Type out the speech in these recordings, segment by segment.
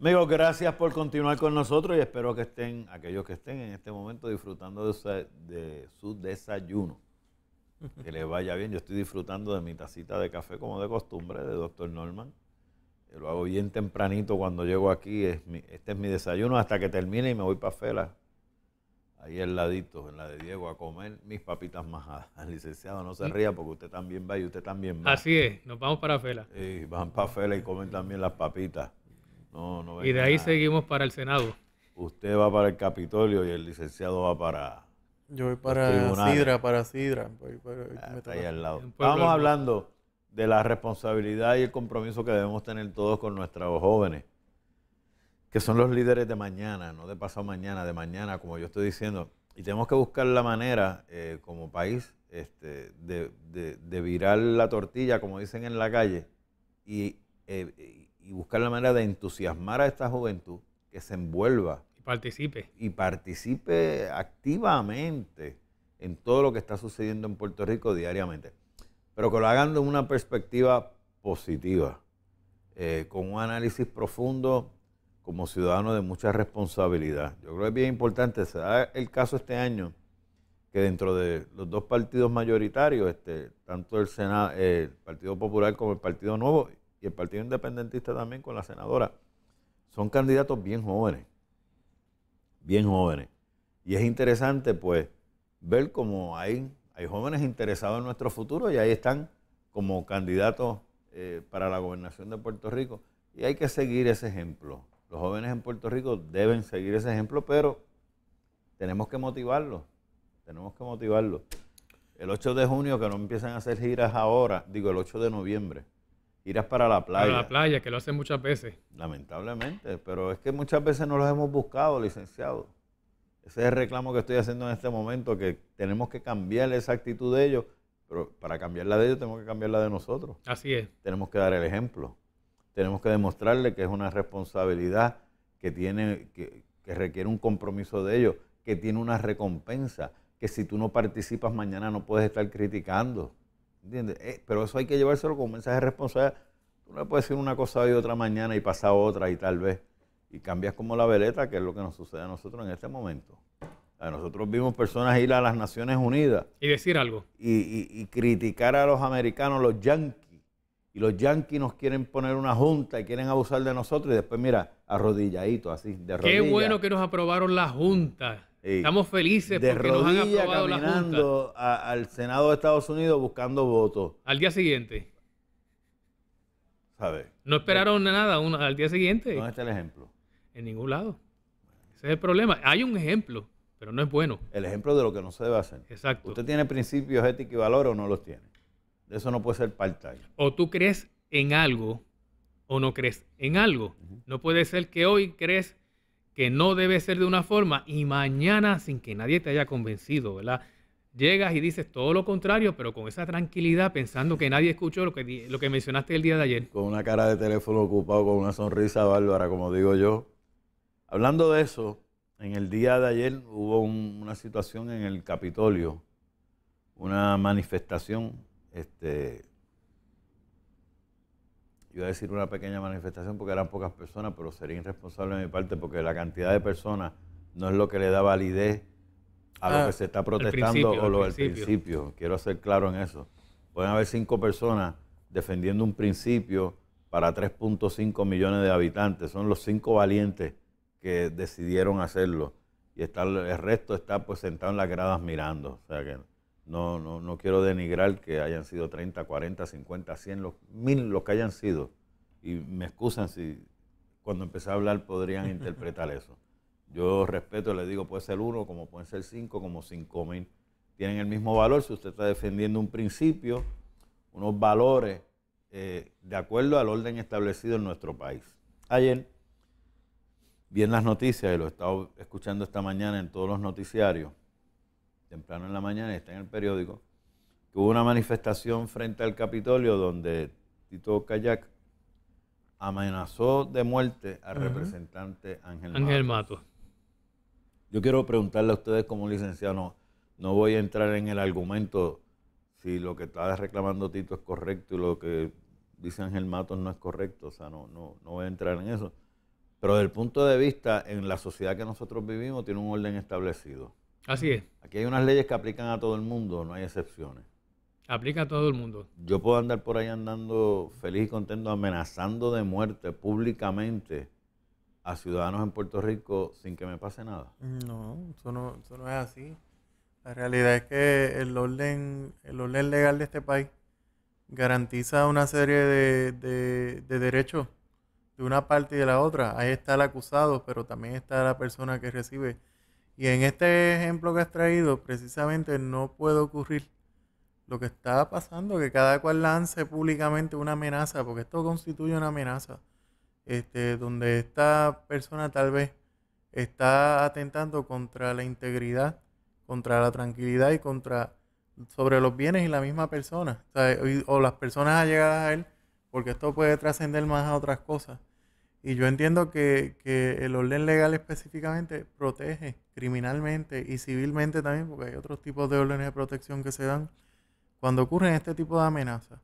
Amigos, gracias por continuar con nosotros y espero que estén, aquellos que estén en este momento, disfrutando de su, desayuno. Que les vaya bien. Yo estoy disfrutando de mi tacita de café como de costumbre de Dr. Norman. Eh, lo hago bien tempranito cuando llego aquí. este es mi desayuno hasta que termine y me voy para Fela. Ahí al ladito, en la de Diego, a comer mis papitas majadas. Licenciado, no se mm. ría porque usted también va y usted también va. Así es, nos vamos para Fela. Sí, van para Fela y comen también las papitas y de ahí seguimos para el Senado. Usted va para el Capitolio y el licenciado va para. Yo voy para Sidra, para Sidra. Ah, ahí al lado. Estamos hablando de la responsabilidad y el compromiso que debemos tener todos con nuestros jóvenes, que son los líderes de mañana, no de pasado mañana, de mañana, como yo estoy diciendo. Y tenemos que buscar la manera, eh, como país, este, de, de, virar la tortilla, como dicen en la calle, y, eh, y buscar la manera de entusiasmar a esta juventud que se envuelva. Y participe. Y participe activamente en todo lo que está sucediendo en Puerto Rico diariamente. Pero que lo hagan de una perspectiva positiva, eh, con un análisis profundo como ciudadano de mucha responsabilidad. Yo creo que es bien importante, se da el caso este año que dentro de los dos partidos mayoritarios, este, tanto el, Senado, eh, el Partido Popular como el Partido Nuevo, y el Partido Independentista también con la senadora, son candidatos bien jóvenes, bien jóvenes. Y es interesante pues ver cómo hay, hay jóvenes interesados en nuestro futuro y ahí están como candidatos eh, para la gobernación de Puerto Rico. Y hay que seguir ese ejemplo. Los jóvenes en Puerto Rico deben seguir ese ejemplo, pero tenemos que motivarlos. Tenemos que motivarlos. El 8 de junio, que no empiezan a hacer giras ahora, digo el 8 de noviembre, Irás para la playa. Para la playa, que lo hacen muchas veces. Lamentablemente, pero es que muchas veces no los hemos buscado, licenciado. Ese es el reclamo que estoy haciendo en este momento, que tenemos que cambiar esa actitud de ellos, pero para cambiarla de ellos tenemos que cambiarla de nosotros. Así es. Tenemos que dar el ejemplo. Tenemos que demostrarle que es una responsabilidad que tiene, que, que requiere un compromiso de ellos, que tiene una recompensa, que si tú no participas mañana no puedes estar criticando. Eh, pero eso hay que llevárselo con mensaje de responsabilidad. Tú no puedes decir una cosa hoy, otra mañana y pasar otra y tal vez. Y cambias como la veleta, que es lo que nos sucede a nosotros en este momento. nosotros vimos personas ir a las Naciones Unidas. Y decir algo. Y, criticar a los americanos, los yanquis y los yanquis nos quieren poner una junta y quieren abusar de nosotros y después mira, arrodilladito así de rodillas. Qué bueno que nos aprobaron la junta. Estamos felices de porque nos han aprobado caminando la Junta. al Senado de Estados Unidos buscando votos. Al día siguiente. ¿Sabe? No esperaron nada al día siguiente. ¿Dónde está el ejemplo? En ningún lado. Ese es el problema. Hay un ejemplo, pero no es bueno. El ejemplo de lo que no se debe hacer. Exacto. ¿Usted tiene principios éticos y valores o no los tiene? Eso no puede ser part O tú crees en algo o no crees en algo. No puede ser que hoy crees que no debe ser de una forma y mañana sin que nadie te haya convencido, ¿verdad? Llegas y dices todo lo contrario, pero con esa tranquilidad, pensando que nadie escuchó lo que, lo que mencionaste el día de ayer. Con una cara de teléfono ocupado, con una sonrisa bárbara, como digo yo. Hablando de eso, en el día de ayer hubo una situación en el Capitolio, una manifestación este, iba a decir una pequeña manifestación porque eran pocas personas, pero sería irresponsable de mi parte porque la cantidad de personas no es lo que le da validez a lo ah, que se está protestando o lo del principio. Quiero ser claro en eso. Pueden haber cinco personas defendiendo un principio para 3.5 millones de habitantes. Son los cinco valientes que decidieron hacerlo. Y el resto está pues sentado en las gradas mirando. O sea que no, no, no quiero denigrar que hayan sido 30, 40, 50, 100, los, mil, los que hayan sido. Y me excusan si cuando empecé a hablar podrían interpretar eso. Yo respeto, le digo, puede ser uno, como pueden ser cinco, como cinco mil. Tienen el mismo valor si usted está defendiendo un principio, unos valores, eh, de acuerdo al orden establecido en nuestro país. Ayer vi en las noticias, y lo he estado escuchando esta mañana en todos los noticiarios, temprano en la mañana, está en el periódico, que hubo una manifestación frente al Capitolio donde Tito Kayak amenazó de muerte al representante Ángel, Ángel Mato. Yo quiero preguntarle a ustedes como licenciado, no, voy a entrar en el argumento si lo que está reclamando Tito es correcto y lo que dice Ángel Matos no es correcto, o sea, no, no, no voy a entrar en eso. Pero desde el punto de vista, en la sociedad que nosotros vivimos, tiene un orden establecido. Así es. Aquí hay unas leyes que aplican a todo el mundo, no hay excepciones. Aplica a todo el mundo. Yo puedo andar por ahí andando feliz y contento, amenazando de muerte públicamente a ciudadanos en Puerto Rico sin que me pase nada. No, eso no, es así. La realidad es que el orden, el orden legal de este país garantiza una serie de derechos de una parte y de la otra. Ahí está el acusado, pero también está la persona que recibe y en este ejemplo que has traído, precisamente no puede ocurrir lo que está pasando, que cada cual lance públicamente una amenaza, porque esto constituye una amenaza, este, donde esta persona tal vez está atentando contra la integridad, contra la tranquilidad y contra sobre los bienes y la misma persona, o, o las personas allegadas a él, porque esto puede trascender más a otras cosas. Y yo entiendo que, el orden legal específicamente protege criminalmente y civilmente también, porque hay otros tipos de órdenes de protección que se dan cuando ocurren este tipo de amenazas.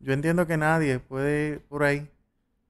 Yo entiendo que nadie puede ir por ahí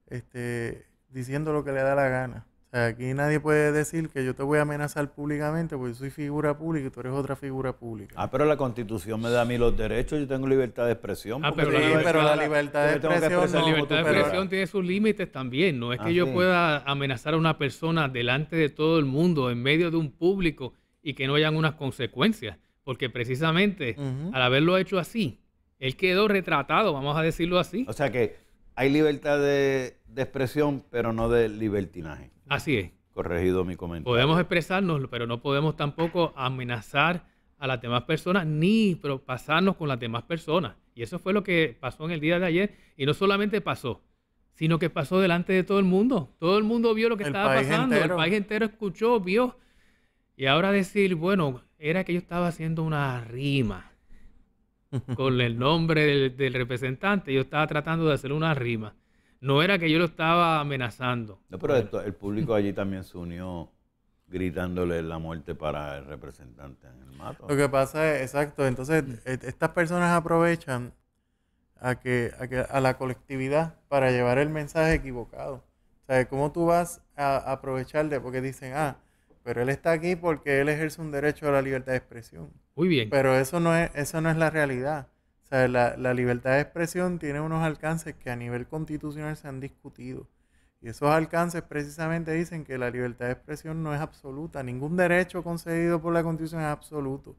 este, diciendo lo que le da la gana aquí nadie puede decir que yo te voy a amenazar públicamente porque yo soy figura pública y tú eres otra figura pública. Ah, pero la Constitución me da a mí los derechos, yo tengo libertad de expresión. Ah, pero, la, pero libertad de expresión... la libertad de expresión tiene sus límites también. No es que ah, yo pueda amenazar a una persona delante de todo el mundo, en medio de un público, y que no hayan unas consecuencias. Porque precisamente al haberlo hecho así, él quedó retratado, vamos a decirlo así. O sea que hay libertad de, expresión, pero no de libertinaje. Así es. Corregido mi comentario. Podemos expresarnos, pero no podemos tampoco amenazar a las demás personas ni pasarnos con las demás personas. Y eso fue lo que pasó en el día de ayer. Y no solamente pasó, sino que pasó delante de todo el mundo. Todo el mundo vio lo que estaba pasando. El país entero escuchó, vio. Y ahora decir, bueno, era que yo estaba haciendo una rima con el nombre del, representante, yo estaba tratando de hacer una rima. No era que yo lo estaba amenazando. No, pero el público allí también se unió gritándole la muerte para el representante en el mato. Lo que pasa es, exacto, entonces e-, estas personas aprovechan a que, a la colectividad para llevar el mensaje equivocado. O sea, ¿cómo tú vas a de Porque dicen, ah, pero él está aquí porque él ejerce un derecho a la libertad de expresión. Muy bien. Pero eso no es, eso no es la realidad. la, libertad de expresión tiene unos alcances que a nivel constitucional se han discutido. Y esos alcances precisamente dicen que la libertad de expresión no es absoluta. Ningún derecho concedido por la Constitución es absoluto.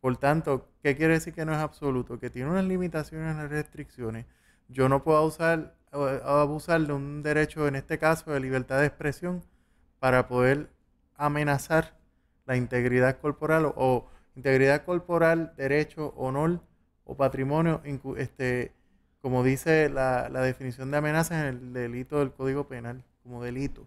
Por tanto, ¿qué quiere decir que no es absoluto? Que tiene unas limitaciones, unas restricciones. Yo no puedo usar, eh, abusar de un derecho, en este caso, de libertad de expresión, para poder amenazar la integridad corporal o, integridad corporal, derecho, honor o patrimonio, este, como dice la, la definición de amenaza en el delito del Código Penal, como delito.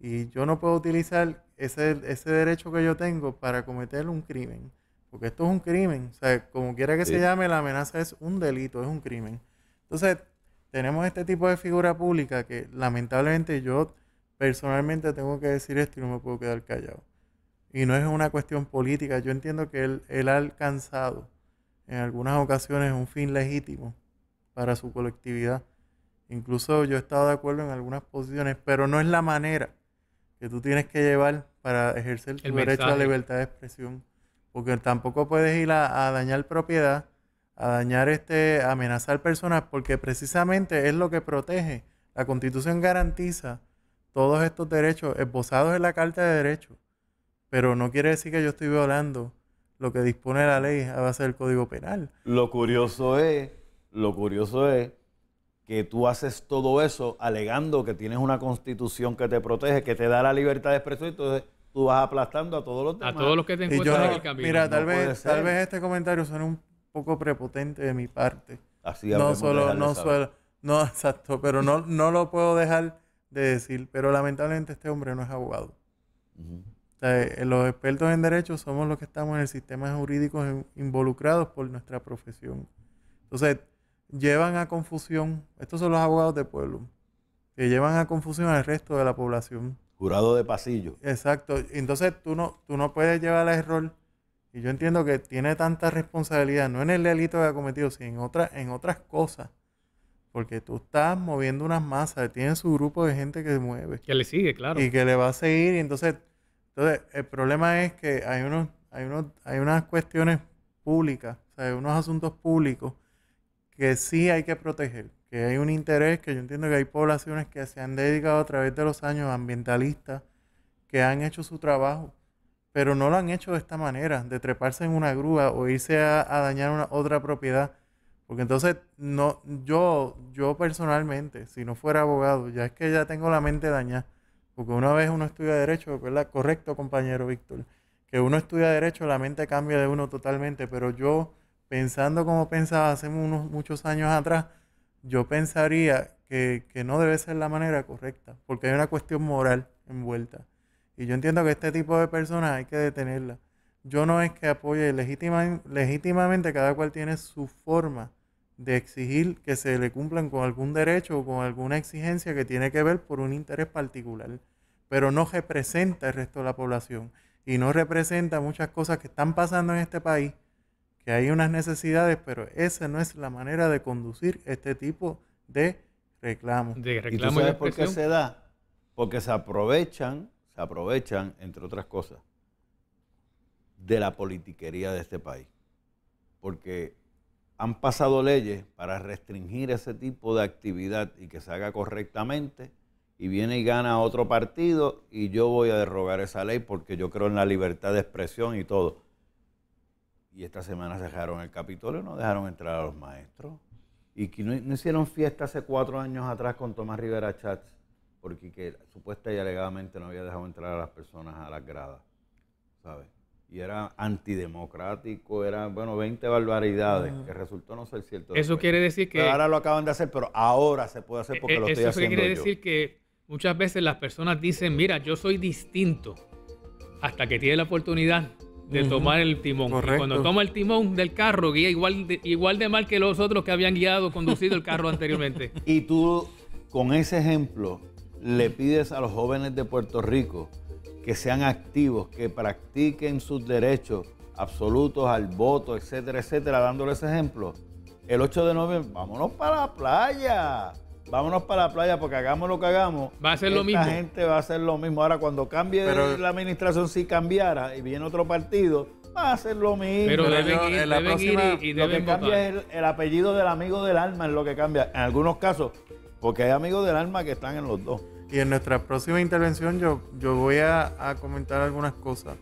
Y yo no puedo utilizar ese, ese derecho que yo tengo para cometer un crimen, porque esto es un crimen. O sea, como quiera que se llame, la amenaza es un delito, es un crimen. Entonces, tenemos este tipo de figura pública que lamentablemente yo personalmente tengo que decir esto y no me puedo quedar callado. Y no es una cuestión política. Yo entiendo que él, ha alcanzado en algunas ocasiones un fin legítimo para su colectividad. Incluso yo he estado de acuerdo en algunas posiciones, pero no es la manera que tú tienes que llevar para ejercer tu El derecho a la libertad de expresión. Porque tampoco puedes ir a, dañar propiedad, a dañar este, a amenazar personas, porque precisamente es lo que protege. La constitución garantiza todos estos derechos esbozados en la Carta de Derechos, pero no quiere decir que yo estoy violando lo que dispone la ley a base del Código Penal. Lo curioso es, lo curioso es que tú haces todo eso alegando que tienes una constitución que te protege, que te da la libertad de expresión, entonces tú vas aplastando a todos los A todos los que te encuentran en el camino. Mira, tal, vez, tal vez este comentario suene un poco prepotente de mi parte. Así No solo, no no, exacto, pero no, no lo puedo dejar de decir, pero lamentablemente este hombre no es abogado. Eh, los expertos en derecho somos los que estamos en el sistema jurídico involucrados por nuestra profesión. Entonces, llevan a confusión, estos son los abogados de pueblo, que llevan a confusión al resto de la población. Jurado de pasillo. Exacto. Entonces tú no, tú no puedes llevar a error. Y yo entiendo que tiene tanta responsabilidad, no en el delito que ha cometido, sino en, en otras cosas porque tú estás moviendo unas masas, tiene su grupo de gente que mueve. Que le sigue, claro. Y que le va a seguir. Y entonces, entonces el problema es que hay, unos, hay, unos, hay unas cuestiones públicas, o sea, hay unos asuntos públicos que sí hay que proteger. Que hay un interés, que yo entiendo que hay poblaciones que se han dedicado a través de los años ambientalistas, que han hecho su trabajo pero no lo han hecho de esta manera, de treparse en una grúa o irse a, a dañar una, otra propiedad. Porque entonces, no, yo, yo personalmente, si no fuera abogado, ya es que ya tengo la mente dañada. Porque una vez uno estudia Derecho, ¿verdad? Correcto, compañero Víctor. Que uno estudia Derecho, la mente cambia de uno totalmente. Pero yo, pensando como pensaba hace unos, muchos años atrás, yo pensaría que, que no debe ser la manera correcta. Porque hay una cuestión moral envuelta. Y yo entiendo que este tipo de personas hay que detenerla yo no es que apoye legítimamente, cada cual tiene su forma de exigir que se le cumplan con algún derecho o con alguna exigencia que tiene que ver por un interés particular, pero no representa el resto de la población y no representa muchas cosas que están pasando en este país, que hay unas necesidades, pero esa no es la manera de conducir este tipo de reclamos. De reclamo tú por qué se da? Porque se aprovechan, se aprovechan, entre otras cosas, de la politiquería de este país. Porque han pasado leyes para restringir ese tipo de actividad y que se haga correctamente y viene y gana otro partido y yo voy a derrogar esa ley porque yo creo en la libertad de expresión y todo. Y esta semana dejaron el Capitolio, no dejaron entrar a los maestros. Y que no, hicieron fiesta hace cuatro años atrás con Tomás Rivera Chats, porque que, supuesta y alegadamente no había dejado entrar a las personas a las gradas. ¿Sabes? y era antidemocrático, era, bueno, 20 barbaridades, que resultó no ser cierto. Eso quiere decir que... ahora lo acaban de hacer, pero ahora se puede hacer porque e-, lo e-, estoy haciendo Eso quiere decir que muchas veces las personas dicen, mira, yo soy distinto, hasta que tiene la oportunidad de tomar el timón. cuando toma el timón del carro, guía igual igual de mal que los otros que habían guiado, conducido el carro anteriormente. Y tú, con ese ejemplo, le pides a los jóvenes de Puerto Rico que sean activos, que practiquen sus derechos absolutos al voto, etcétera, etcétera, dándoles ejemplo. El 8 de noviembre, vámonos para la playa. Vámonos para la playa porque hagamos lo que hagamos. Va a ser lo mismo. La gente va a hacer lo mismo. Ahora, cuando cambie la administración, si cambiara y viene otro partido, va a ser lo mismo. Pero en la próxima, Lo que cambia es el, el, apellido del amigo del alma, es lo que cambia. En algunos casos, porque hay amigos del alma que están en los dos. Y en nuestra próxima intervención yo, yo voy a, comentar algunas cosas,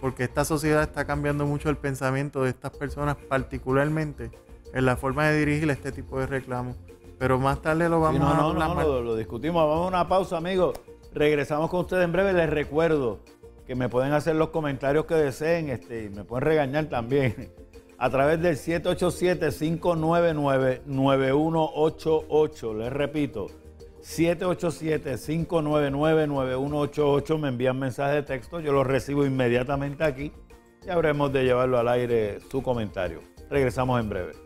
porque esta sociedad está cambiando mucho el pensamiento de estas personas, particularmente en la forma de dirigir este tipo de reclamos. Pero más tarde lo vamos a no, no, no lo, discutimos. Vamos a una pausa, amigos. Regresamos con ustedes en breve. Les recuerdo que me pueden hacer los comentarios que deseen este, y me pueden regañar también a través del 787-599-9188. Les repito, 787-599-9188 me envían mensaje de texto, yo lo recibo inmediatamente aquí y habremos de llevarlo al aire su comentario. Regresamos en breve.